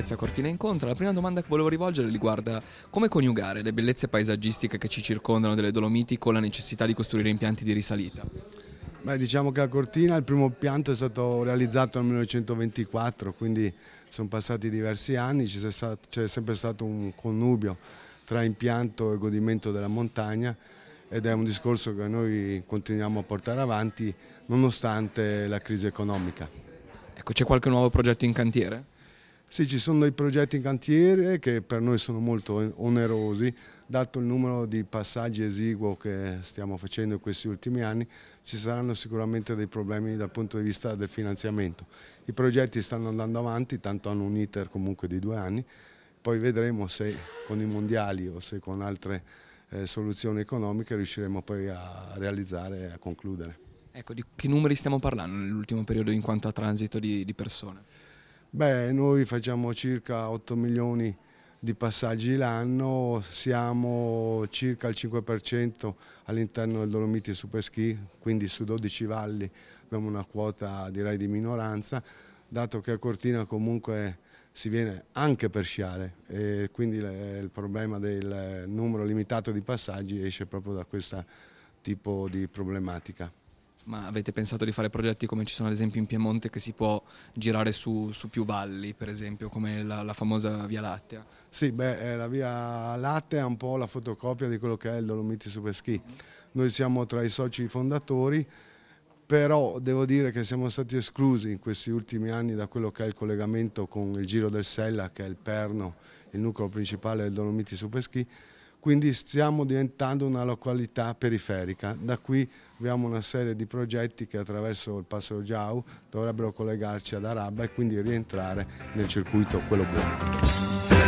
bellezza Cortina incontra, la prima domanda che volevo rivolgere riguarda come coniugare le bellezze paesaggistiche che ci circondano delle Dolomiti con la necessità di costruire impianti di risalita. Beh, diciamo che a Cortina il primo impianto è stato realizzato nel 1924, quindi sono passati diversi anni, c'è sempre stato un connubio tra impianto e godimento della montagna ed è un discorso che noi continuiamo a portare avanti nonostante la crisi economica. Ecco, c'è qualche nuovo progetto in cantiere? Sì, ci sono dei progetti in cantiere che per noi sono molto onerosi, dato il numero di passaggi esiguo che stiamo facendo in questi ultimi anni, ci saranno sicuramente dei problemi dal punto di vista del finanziamento. I progetti stanno andando avanti, tanto hanno un iter comunque di due anni, poi vedremo se con i mondiali o se con altre eh, soluzioni economiche riusciremo poi a realizzare e a concludere. Ecco, di che numeri stiamo parlando nell'ultimo periodo in quanto a transito di, di persone? Beh, noi facciamo circa 8 milioni di passaggi l'anno, siamo circa il 5% all'interno del Dolomiti Superski, quindi su 12 valli abbiamo una quota direi di minoranza, dato che a Cortina comunque si viene anche per sciare e quindi il problema del numero limitato di passaggi esce proprio da questo tipo di problematica ma avete pensato di fare progetti come ci sono ad esempio in Piemonte che si può girare su, su più valli, per esempio, come la, la famosa Via Lattea? Sì, beh, eh, la Via Lattea è un po' la fotocopia di quello che è il Dolomiti Superski. Noi siamo tra i soci fondatori, però devo dire che siamo stati esclusi in questi ultimi anni da quello che è il collegamento con il Giro del Sella, che è il perno, il nucleo principale del Dolomiti Superski, quindi stiamo diventando una località periferica. Da qui abbiamo una serie di progetti che attraverso il passo Giau dovrebbero collegarci ad Araba e quindi rientrare nel circuito quello buono.